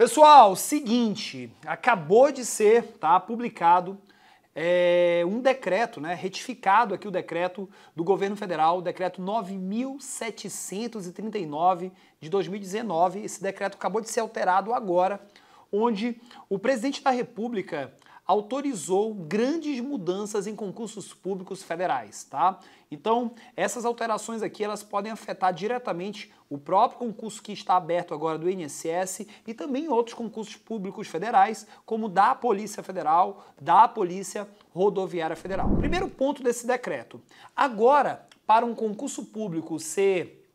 Pessoal, seguinte, acabou de ser tá, publicado é, um decreto, né, retificado aqui o decreto do governo federal, o decreto 9.739 de 2019. Esse decreto acabou de ser alterado agora, onde o presidente da República autorizou grandes mudanças em concursos públicos federais, tá? Então, essas alterações aqui, elas podem afetar diretamente o próprio concurso que está aberto agora do INSS e também outros concursos públicos federais, como da Polícia Federal, da Polícia Rodoviária Federal. Primeiro ponto desse decreto. Agora, para um concurso público ser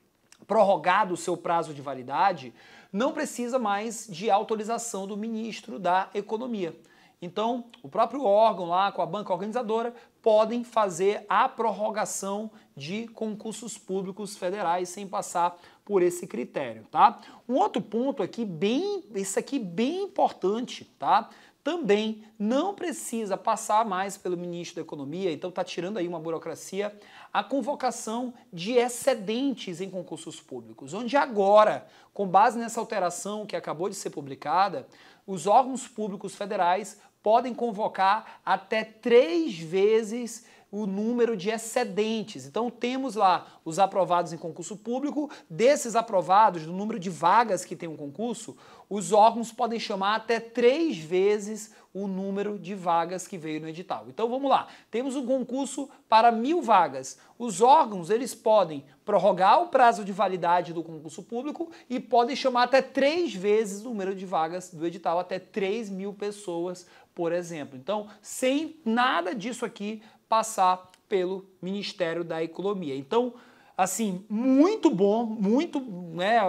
prorrogado o seu prazo de validade, não precisa mais de autorização do ministro da Economia. Então, o próprio órgão lá com a banca organizadora podem fazer a prorrogação de concursos públicos federais sem passar por esse critério, tá? Um outro ponto aqui bem, esse aqui bem importante, tá? Também não precisa passar mais pelo ministro da Economia, então tá tirando aí uma burocracia, a convocação de excedentes em concursos públicos, onde agora, com base nessa alteração que acabou de ser publicada, os órgãos públicos federais podem convocar até três vezes o número de excedentes. Então, temos lá os aprovados em concurso público, desses aprovados, do número de vagas que tem um concurso, os órgãos podem chamar até três vezes o número de vagas que veio no edital. Então vamos lá, temos um concurso para mil vagas. Os órgãos eles podem prorrogar o prazo de validade do concurso público e podem chamar até três vezes o número de vagas do edital, até 3 mil pessoas por exemplo. Então, sem nada disso aqui passar pelo Ministério da Economia. Então, assim, muito bom, muito né,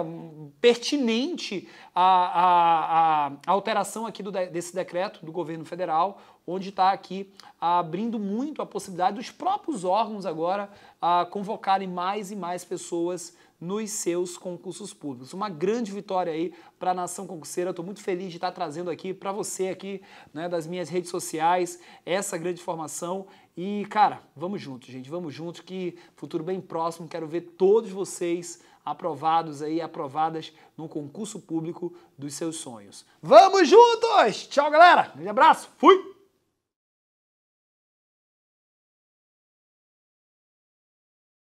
pertinente a, a, a alteração aqui do, desse decreto do governo federal, onde está aqui abrindo muito a possibilidade dos próprios órgãos agora a convocarem mais e mais pessoas nos seus concursos públicos. Uma grande vitória aí para a nação concurseira. Estou muito feliz de estar tá trazendo aqui para você aqui, né, das minhas redes sociais, essa grande informação. E, cara, vamos junto, gente. Vamos junto que futuro bem próximo. Quero ver todos vocês aprovados aí, aprovadas no concurso público dos seus sonhos. Vamos juntos! Tchau, galera. Um abraço. Fui.